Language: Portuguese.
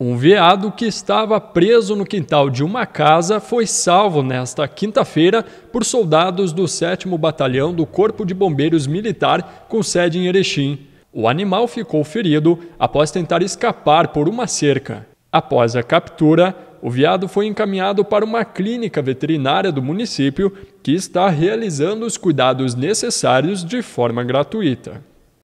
Um veado que estava preso no quintal de uma casa foi salvo nesta quinta-feira por soldados do 7 Batalhão do Corpo de Bombeiros Militar com sede em Erechim. O animal ficou ferido após tentar escapar por uma cerca. Após a captura, o veado foi encaminhado para uma clínica veterinária do município que está realizando os cuidados necessários de forma gratuita.